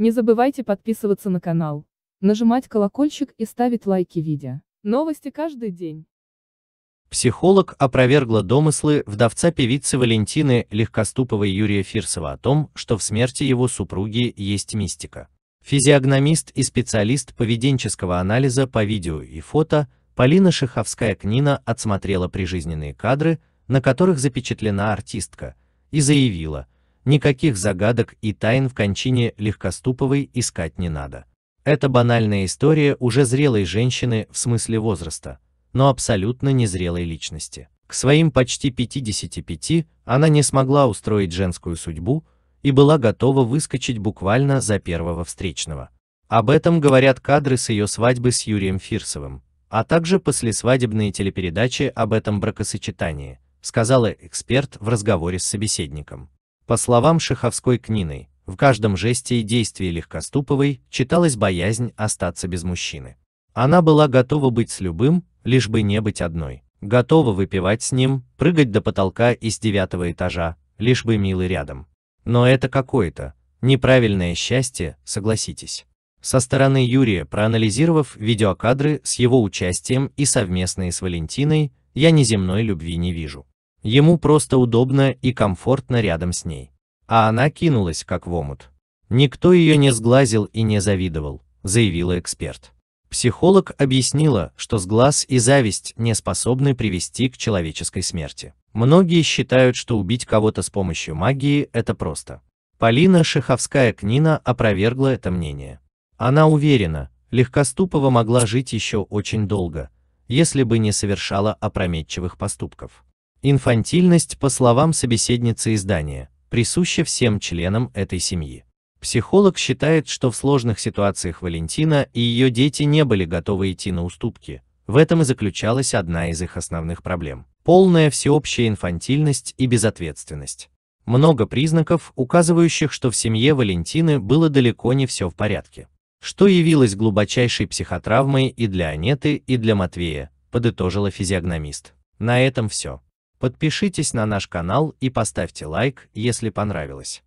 Не забывайте подписываться на канал, нажимать колокольчик и ставить лайки видео. Новости каждый день. Психолог опровергла домыслы вдовца-певицы Валентины Легкоступовой Юрия Фирсова о том, что в смерти его супруги есть мистика. Физиогномист и специалист поведенческого анализа по видео и фото Полина Шиховская-Книна отсмотрела прижизненные кадры, на которых запечатлена артистка, и заявила – никаких загадок и тайн в кончине Легкоступовой искать не надо. Это банальная история уже зрелой женщины в смысле возраста, но абсолютно незрелой личности. К своим почти 55 она не смогла устроить женскую судьбу и была готова выскочить буквально за первого встречного. Об этом говорят кадры с ее свадьбы с Юрием Фирсовым, а также послесвадебные телепередачи об этом бракосочетании, сказала эксперт в разговоре с собеседником. По словам Шиховской Книны, в каждом жесте и действии Легкоступовой читалась боязнь остаться без мужчины. Она была готова быть с любым, лишь бы не быть одной. Готова выпивать с ним, прыгать до потолка из девятого этажа, лишь бы милый рядом. Но это какое-то неправильное счастье, согласитесь. Со стороны Юрия, проанализировав видеокадры с его участием и совместные с Валентиной, я неземной любви не вижу. Ему просто удобно и комфортно рядом с ней. А она кинулась, как в омут. Никто ее не сглазил и не завидовал, заявила эксперт. Психолог объяснила, что сглаз и зависть не способны привести к человеческой смерти. Многие считают, что убить кого-то с помощью магии – это просто. Полина Шиховская-Книна опровергла это мнение. Она уверена, Легкоступова могла жить еще очень долго, если бы не совершала опрометчивых поступков. Инфантильность, по словам собеседницы издания, присуща всем членам этой семьи. Психолог считает, что в сложных ситуациях Валентина и ее дети не были готовы идти на уступки. В этом и заключалась одна из их основных проблем. Полная всеобщая инфантильность и безответственность. Много признаков, указывающих, что в семье Валентины было далеко не все в порядке. Что явилось глубочайшей психотравмой и для Анеты, и для Матвея, подытожила физиогномист. На этом все. Подпишитесь на наш канал и поставьте лайк, если понравилось.